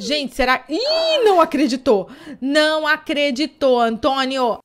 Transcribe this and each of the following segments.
Gente, será. Ih, não acreditou! Não acreditou, Antônio!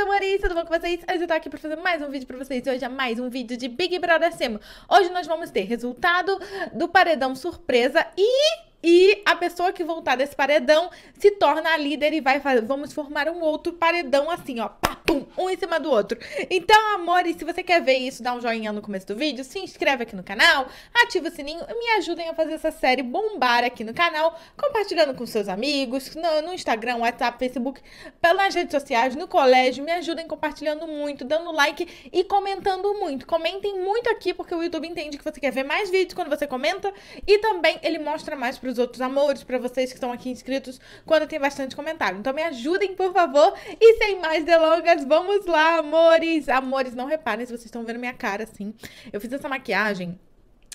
amores, tudo bom com vocês? Hoje eu tô aqui pra fazer mais um vídeo pra vocês. Hoje é mais um vídeo de Big Brother Semo. Hoje nós vamos ter resultado do paredão surpresa e e a pessoa que voltar desse paredão se torna a líder e vai fazer, vamos formar um outro paredão assim, ó, pá, pum, um em cima do outro. Então, amores, se você quer ver isso, dá um joinha no começo do vídeo, se inscreve aqui no canal, ativa o sininho e me ajudem a fazer essa série bombar aqui no canal, compartilhando com seus amigos, no, no Instagram, WhatsApp, Facebook, pelas redes sociais, no colégio, me ajudem compartilhando muito, dando like e comentando muito. Comentem muito aqui porque o YouTube entende que você quer ver mais vídeos quando você comenta e também ele mostra mais para os outros amores, para vocês que estão aqui inscritos, quando tem bastante comentário. Então me ajudem, por favor. E sem mais delongas, vamos lá, amores. Amores, não reparem se vocês estão vendo minha cara assim. Eu fiz essa maquiagem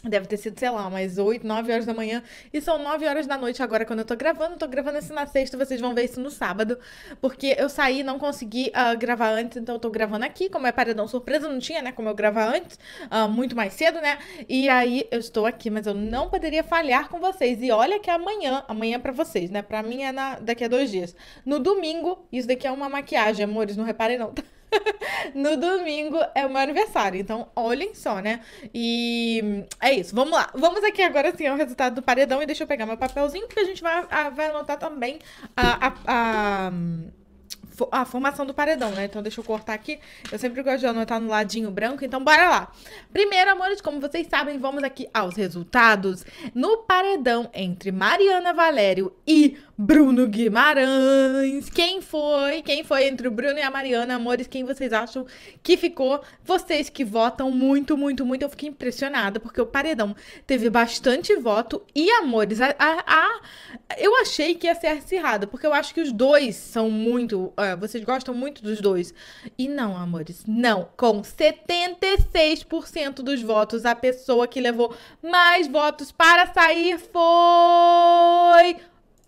Deve ter sido, sei lá, umas 8, 9 horas da manhã. E são 9 horas da noite agora quando eu tô gravando. tô gravando isso na sexta, vocês vão ver isso no sábado. Porque eu saí não consegui uh, gravar antes, então eu tô gravando aqui. Como é paredão surpresa, não tinha, né? Como eu gravar antes, uh, muito mais cedo, né? E aí eu estou aqui, mas eu não poderia falhar com vocês. E olha que amanhã, amanhã é pra vocês, né? Pra mim é na, daqui a dois dias. No domingo, isso daqui é uma maquiagem, amores, não reparem não, tá? no domingo é o meu aniversário. Então, olhem só, né? E é isso. Vamos lá. Vamos aqui agora sim ao resultado do paredão. E deixa eu pegar meu papelzinho, porque a gente vai, a, ah, vai anotar também a, a, a a formação do paredão, né? Então deixa eu cortar aqui. Eu sempre gosto de anotar no ladinho branco, então bora lá. Primeiro, amores, como vocês sabem, vamos aqui aos resultados. No paredão entre Mariana Valério e Bruno Guimarães. Quem foi? Quem foi entre o Bruno e a Mariana? Amores, quem vocês acham que ficou? Vocês que votam muito, muito, muito. Eu fiquei impressionada, porque o Paredão teve bastante voto. E, amores, a, a, a eu achei que ia ser acirrada, porque eu acho que os dois são muito. Uh, vocês gostam muito dos dois. E não, amores, não. Com 76% dos votos, a pessoa que levou mais votos para sair foi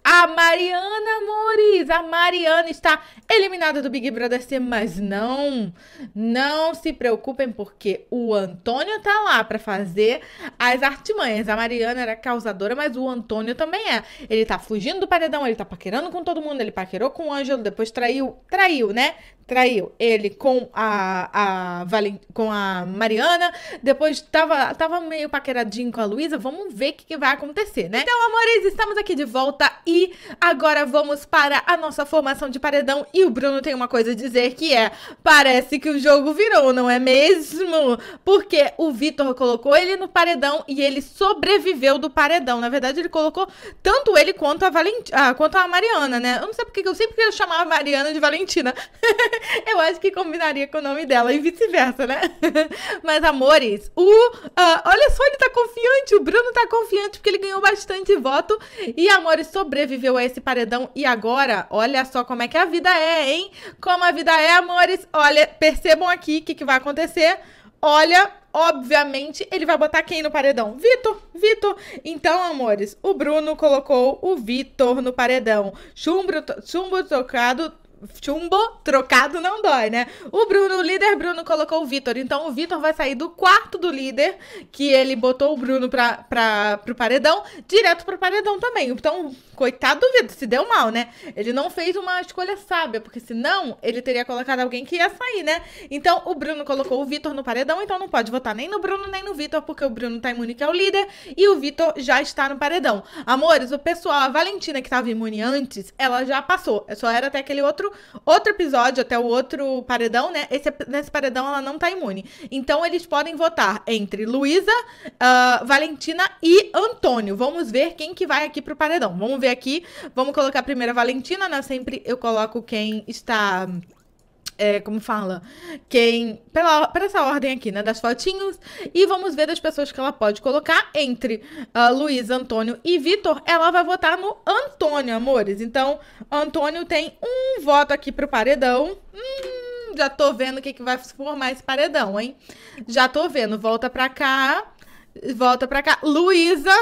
a Mariana Moriz. A Mariana está eliminada do Big Brother C, mas não, não se preocupem, porque o Antônio tá lá para fazer as artimanhas. A Mariana era causadora, mas o Antônio também é. Ele tá fugindo do paredão, ele tá paquerando com todo mundo, ele paquerou com o Ângelo, depois traiu, traiu, né? Traiu ele com a, a, Valen, com a Mariana, depois tava, tava meio paqueradinho com a Luísa. Vamos ver o que, que vai acontecer, né? Então, amores, estamos aqui de volta e agora vamos para a nossa formação de paredão. E o Bruno tem uma coisa a dizer que é: parece que o jogo virou, não é mesmo? Porque o Vitor colocou ele no paredão e ele sobreviveu do paredão. Na verdade, ele colocou tanto ele quanto a, Valentina Ah, quanto a Mariana, né? Eu não sei porque eu sempre quero chamar a Mariana de Valentina. eu acho que combinaria com o nome dela e vice-versa, né? Mas, amores, o. Ah, olha só, ele tá confiante. O Bruno tá confiante porque ele ganhou bastante voto. E, amores, sobreviveu viveu esse paredão e agora, olha só como é que a vida é, hein? Como a vida é, amores. Olha, percebam aqui o que, que vai acontecer. Olha, obviamente, ele vai botar quem no paredão? Vitor, Vitor. Então, amores, o Bruno colocou o Vitor no paredão. Chumbo, chumbo trocado chumbo trocado não dói, né? O Bruno, o líder Bruno, colocou o Vitor. Então o Vitor vai sair do quarto do líder, que ele botou o Bruno pra, pra, pro paredão, direto pro paredão também. Então, coitado do Vitor, se deu mal, né? Ele não fez uma escolha sábia, porque senão ele teria colocado alguém que ia sair, né? Então o Bruno colocou o Vitor no paredão, então não pode votar nem no Bruno nem no Vitor, porque o Bruno tá imune, que é o líder, e o Vitor já está no paredão. Amores, o pessoal, a Valentina que tava imune antes, ela já passou. Só era até aquele outro outro, episódio, até o outro paredão, né? Esse, nesse paredão ela não tá imune. Então eles podem votar entre Luísa, uh, Valentina e Antônio. Vamos ver quem que vai aqui pro paredão. Vamos ver aqui. Vamos colocar primeiro a Valentina, né? Sempre eu coloco quem está é, como fala, quem. Pela, pela essa ordem aqui, né? Das fotinhos. E vamos ver das pessoas que ela pode colocar entre uh, Luiz, Antônio e Vitor. Ela vai votar no Antônio, amores. Então, Antônio tem um voto aqui pro paredão. Hum, já tô vendo o que, que vai formar esse paredão, hein? Já tô vendo. Volta pra cá. Volta pra cá. Luísa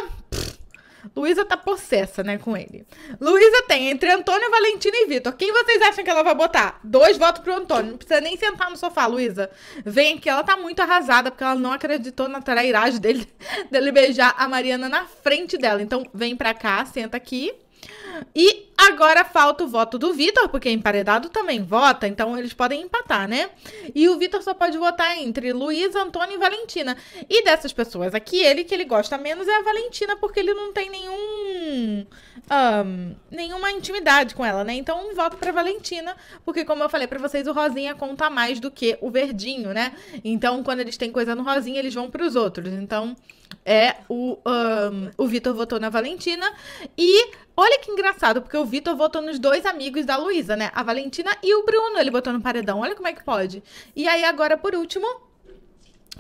Luísa tá possessa, né, com ele. Luísa tem entre Antônio, Valentina e Vitor. Quem vocês acham que ela vai botar? Dois votos pro Antônio. Não precisa nem sentar no sofá, Luísa. Vem que ela tá muito arrasada, porque ela não acreditou na trairagem dele, dele beijar a Mariana na frente dela. Então, vem pra cá, senta aqui. E agora falta o voto do Vitor, porque emparedado também vota, então eles podem empatar, né? E o Vitor só pode votar entre Luiz, Antônio e Valentina. E dessas pessoas aqui, ele que ele gosta menos é a Valentina, porque ele não tem nenhum. Um, nenhuma intimidade com ela, né? Então, um voto pra Valentina, porque, como eu falei para vocês, o Rosinha conta mais do que o Verdinho, né? Então, quando eles têm coisa no Rosinha, eles vão pros outros. Então, é o, um, o Vitor votou na Valentina. E olha que engraçado engraçado, porque o Vitor votou nos dois amigos da Luísa, né? A Valentina e o Bruno, ele votou no paredão. Olha como é que pode. E aí, agora, por último,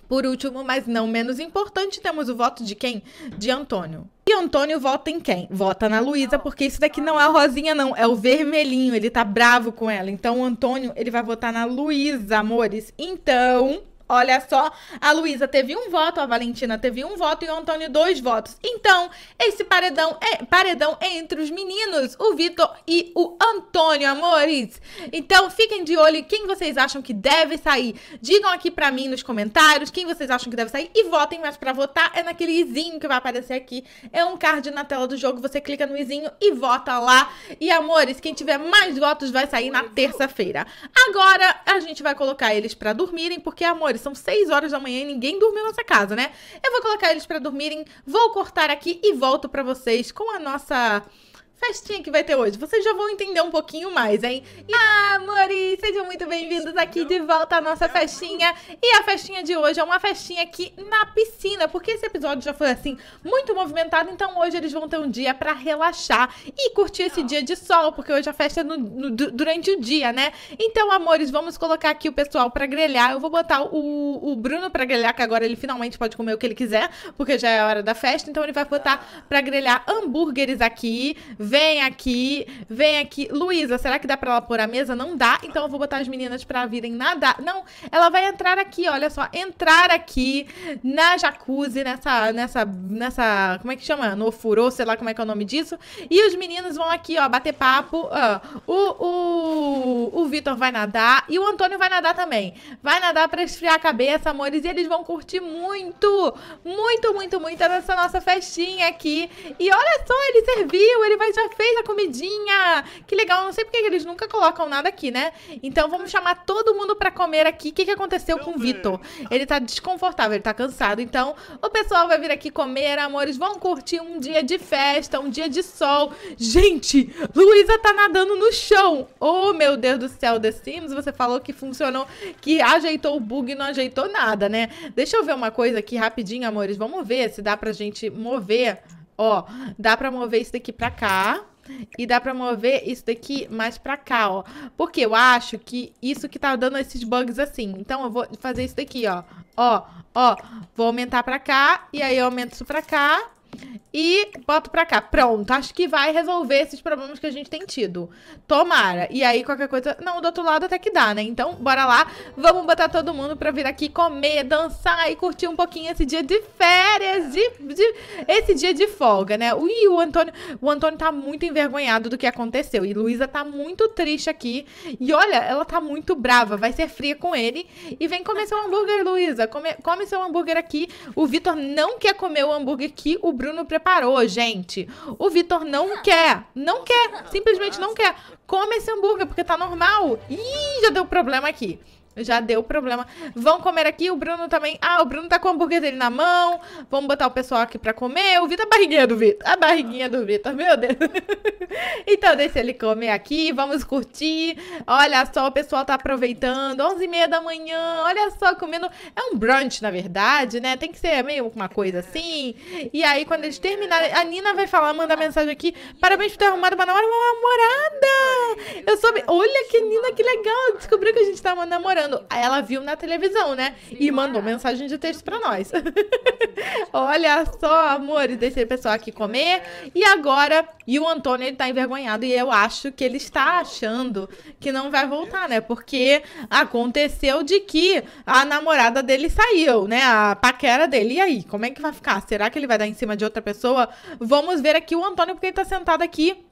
por último, mas não menos importante, temos o voto de quem? De Antônio. E Antônio vota em quem? Vota na Luísa, porque isso daqui não é a Rosinha, não. É o vermelhinho, ele tá bravo com ela. Então, o Antônio, ele vai votar na Luísa, amores. Então, Olha só, a Luísa teve um voto, a Valentina teve um voto e o Antônio dois votos. Então, esse paredão é paredão é entre os meninos, o Vitor e o Antônio, amores. Então, fiquem de olho quem vocês acham que deve sair. Digam aqui para mim nos comentários quem vocês acham que deve sair e votem, mas para votar é naquele izinho que vai aparecer aqui. É um card na tela do jogo, você clica no izinho e vota lá. E amores, quem tiver mais votos vai sair na terça-feira. Agora a gente vai colocar eles para dormirem, porque amores são 6 horas da manhã e ninguém dormiu nessa casa, né? Eu vou colocar eles para dormirem, vou cortar aqui e volto para vocês com a nossa festinha que vai ter hoje. Vocês já vão entender um pouquinho mais, hein? E... Ah, amores, sejam muito bem-vindos aqui de volta à nossa festinha. E a festinha de hoje é uma festinha aqui na piscina, porque esse episódio já foi assim muito movimentado, então hoje eles vão ter um dia para relaxar e curtir esse dia de sol, porque hoje a festa é no, no, durante o dia, né? Então, amores, vamos colocar aqui o pessoal para grelhar. Eu vou botar o, o Bruno para grelhar, que agora ele finalmente pode comer o que ele quiser, porque já é a hora da festa, então ele vai botar para grelhar hambúrgueres aqui Vem aqui, vem aqui. Luísa, será que dá pra ela pôr a mesa? Não dá, então eu vou botar as meninas pra virem nadar. Não, ela vai entrar aqui, olha só. Entrar aqui na jacuzzi, nessa, nessa, nessa, como é que chama? No furô, sei lá como é que é o nome disso. E os meninos vão aqui, ó, bater papo. O, o, o Vitor vai nadar e o Antônio vai nadar também. Vai nadar pra esfriar a cabeça, amores. E eles vão curtir muito, muito, muito, muito essa nossa festinha aqui. E olha só, ele serviu, ele vai já fez a comidinha. Que legal, não sei porque eles nunca colocam nada aqui, né? Então vamos chamar todo mundo para comer aqui. O que, que aconteceu com o Vitor? Ele tá desconfortável, ele tá cansado. Então o pessoal vai vir aqui comer, amores. Vão curtir um dia de festa, um dia de sol. Gente, Luísa tá nadando no chão. Oh, meu Deus do céu, The Sims, você falou que funcionou, que ajeitou o bug e não ajeitou nada, né? Deixa eu ver uma coisa aqui rapidinho, amores. Vamos ver se dá pra gente mover Ó, dá pra mover isso daqui pra cá. E dá pra mover isso daqui mais pra cá, ó. Porque eu acho que isso que tá dando esses bugs assim. Então eu vou fazer isso daqui, ó. Ó, ó. Vou aumentar pra cá. E aí eu aumento isso pra cá e boto pra cá. Pronto, acho que vai resolver esses problemas que a gente tem tido. Tomara. E aí, qualquer coisa. Não, do outro lado até que dá, né? Então, bora lá. Vamos botar todo mundo pra vir aqui comer, dançar e curtir um pouquinho esse dia de férias, de, de... esse dia de folga, né? Ui, o Antônio, o Antônio tá muito envergonhado do que aconteceu. E Luísa tá muito triste aqui. E olha, ela tá muito brava. Vai ser fria com ele. E vem comer seu hambúrguer, Luísa. Come, come seu hambúrguer aqui. O Vitor não quer comer o hambúrguer que o Bruno preparou Parou, gente. O Vitor não quer, não quer, simplesmente não quer. Come esse hambúrguer porque tá normal. Ih, já deu problema aqui. Já deu problema. Vão comer aqui, o Bruno também. Ah, o Bruno tá com o hambúrguer dele na mão. Vamos botar o pessoal aqui pra comer. O Vitor, a barriguinha do Vitor. A barriguinha do Vitor, meu Deus. então, deixa ele comer aqui. Vamos curtir. Olha só, o pessoal tá aproveitando. 11h30 da manhã. Olha só, comendo. É um brunch, na verdade, né? Tem que ser meio uma coisa assim. E aí, quando eles terminarem, a Nina vai falar, mandar mensagem aqui. Parabéns por ter arrumado uma namorada. Eu soube. Olha que Nina, que legal. Descobriu que a gente tá namorando ela viu na televisão, né? E mandou mensagem de texto para nós. Olha só, amores, deixei o pessoal aqui comer. É. E agora, e o Antônio, ele tá envergonhado e eu acho que ele está achando que não vai voltar, né? Porque aconteceu de que a namorada dele saiu, né? A paquera dele. E aí, como é que vai ficar? Será que ele vai dar em cima de outra pessoa? Vamos ver aqui o Antônio, porque ele tá sentado aqui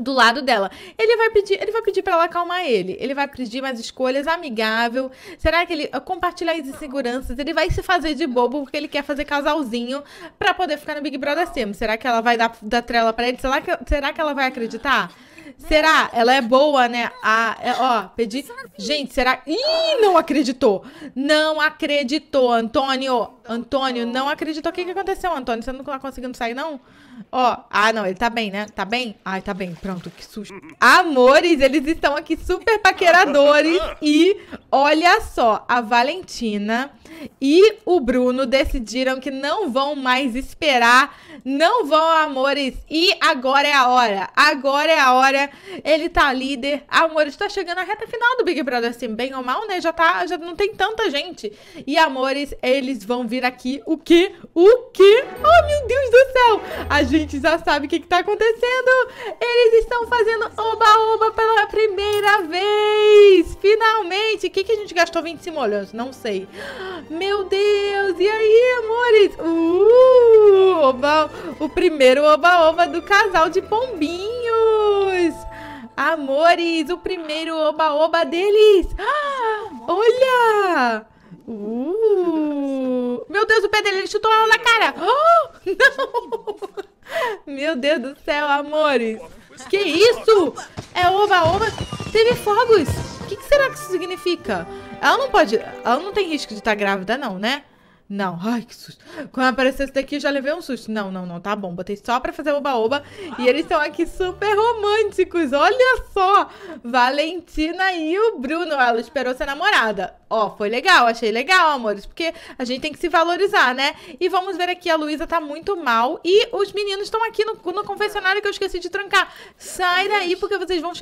do lado dela. Ele vai pedir, ele vai pedir para ela acalmar ele. Ele vai pedir mais escolhas amigável. Será que ele ah, compartilha as inseguranças? Ele vai se fazer de bobo porque ele quer fazer casalzinho para poder ficar no Big Brother Sim. Será que ela vai dar, da trela para ele? Será que, será que ela vai acreditar? Será? Ela é boa, né? Ah, é, ó, pedi. Gente, será? Ih, não acreditou. Não acreditou, Antônio. Antônio, não acreditou. O que, que aconteceu, Antônio? Você não tá conseguindo sair, não? Ó, ah, não, ele tá bem, né? Tá bem? Ai, tá bem, pronto, que susto. Amores, eles estão aqui super paqueradores. E olha só, a Valentina e o Bruno decidiram que não vão mais esperar, não vão, amores, e agora é a hora. Agora é a hora. Ele tá líder. Amores, tá chegando a reta final do Big Brother, assim, bem ou mal, né? Já tá, já não tem tanta gente. E amores, eles vão vir aqui. O quê? O quê? Oh, meu Deus do céu! A gente já sabe o que que tá acontecendo. Eles estão fazendo oba-oba pela primeira vez. Finalmente. O que que a gente gastou 20 molhos? Não sei. Ah! Meu Deus! E aí, amores? Uh, oba, o primeiro oba-oba do casal de pombinhos! Amores, o primeiro oba-oba deles! Ah, olha! Uh! Meu Deus, o pé dele, ele chutou ela na cara! Oh, não! Meu Deus do céu, amores! Que isso? É oba-oba? Teve fogos! O que, que será que isso significa? Ela não pode. Ela não tem risco de estar tá grávida, não, né? Não, ai que susto. Quando apareceu esse daqui, eu já levei um susto. Não, não, não, tá bom. Botei só pra fazer oba-oba. E eles estão aqui super românticos. Olha só! Valentina e o Bruno. Ela esperou ser namorada. Ó, foi legal, achei legal, amores. Porque a gente tem que se valorizar, né? E vamos ver aqui, a Luísa tá muito mal. E os meninos estão aqui no, no confessionário que eu esqueci de trancar. Sai daí, porque vocês vão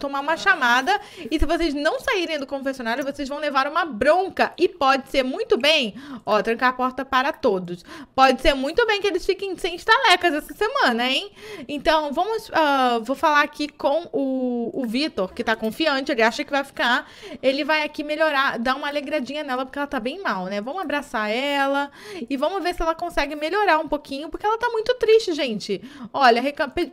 tomar uma chamada. E se vocês não saírem do confessionário, vocês vão levar uma bronca. E pode ser muito bem. Ó, trancar a porta para todos. Pode ser muito bem que eles fiquem sem estalecas essa semana, hein? Então, vamos. Uh, vou falar aqui com o, o Vitor, que tá confiante, ele acha que vai ficar. Ele vai aqui melhorar, dar uma alegradinha nela, porque ela tá bem mal, né? Vamos abraçar ela e vamos ver se ela consegue melhorar um pouquinho, porque ela tá muito triste, gente. Olha,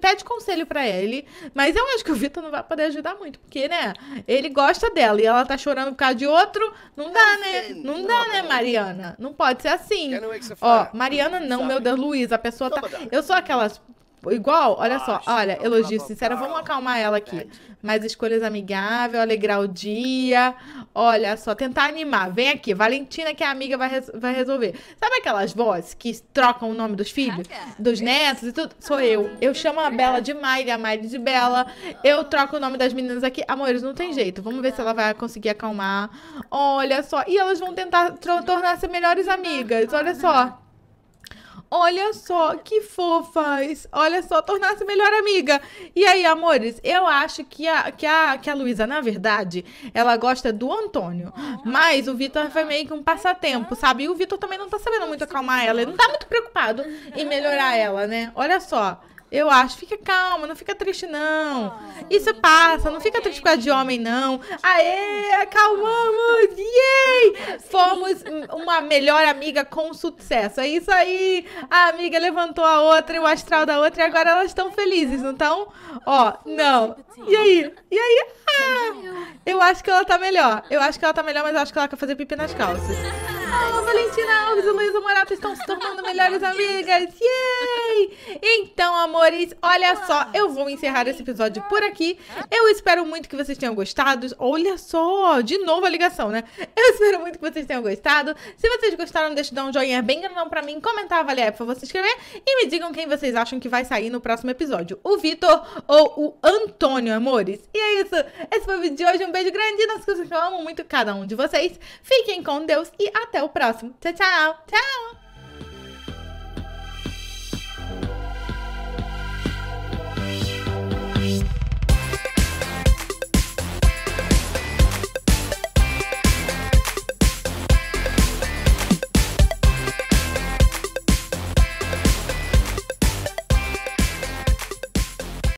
pede conselho para ele, mas eu acho que o Vitor não vai poder ajudar muito, porque, né? Ele gosta dela e ela tá chorando por causa de outro. Não dá, né? né? Não dá, né, Mariana? Não pode ser assim. É Ó, Mariana não, meu Deus, Luiz, a pessoa tá. Eu sou aquelas Tipo, igual, olha só, olha, é elogio sincero, vamos acalmar ela aqui. Mais escolhas amigáveis, alegrar o dia. Olha só, tentar animar. Vem aqui, Valentina, que é amiga, vai, res vai resolver. Sabe aquelas vozes que trocam o nome dos filhos, dos netos e tudo? Sou eu. Ah, eu chamo a Bela de Maile, a Maile de Bela. Eu troco o nome das meninas aqui. Amores, não tem jeito. Vamos ver se ela vai conseguir acalmar. Olha só. E elas vão tentar tornar-se melhores amigas. Olha só. Olha só que fofas. Olha só, tornar-se melhor amiga. E aí, amores, eu acho que a, que a, que a Luísa, na verdade, ela gosta do Antônio. Ah. Mas o Vitor foi meio que um passatempo, sabe? E o Vitor também não tá sabendo muito acalmar ela. Ele não tá muito preocupado em melhorar ela, né? Olha só. Eu acho, fica calma, não fica triste, não. Ah, Isso passa, não fica triste por causa de homem, não. Aê, acalmamos! Yay! Fomos uma melhor amiga com sucesso. É isso aí! A amiga levantou a outra e o astral da outra, e agora elas estão felizes, não estão? Ó, não. E aí? E aí? Ah, eu acho que ela tá melhor. Eu acho que ela tá melhor, mas eu acho que ela quer fazer pipi nas calças. Ah, Valentina Alves e Luísa Morato estão se tornando melhores amigas. Yay! Então, amores, olha só, eu vou encerrar esse episódio por aqui. Eu espero muito que vocês tenham gostado. Olha só, de novo a ligação, né? Eu espero muito que vocês tenham gostado. Se vocês gostaram, deixa eu dar um joinha bem grandão pra mim, comentar, avaliar, por favor, se inscrever. E me digam quem vocês acham que vai sair no próximo episódio. O Vitor ou o Antônio, amores. E é isso. Esse foi o vídeo de hoje. Um beijo grande. Não que eu amo muito cada um de vocês. Fiquem com Deus e até até o próximo. Tchau, tchau. Tchau.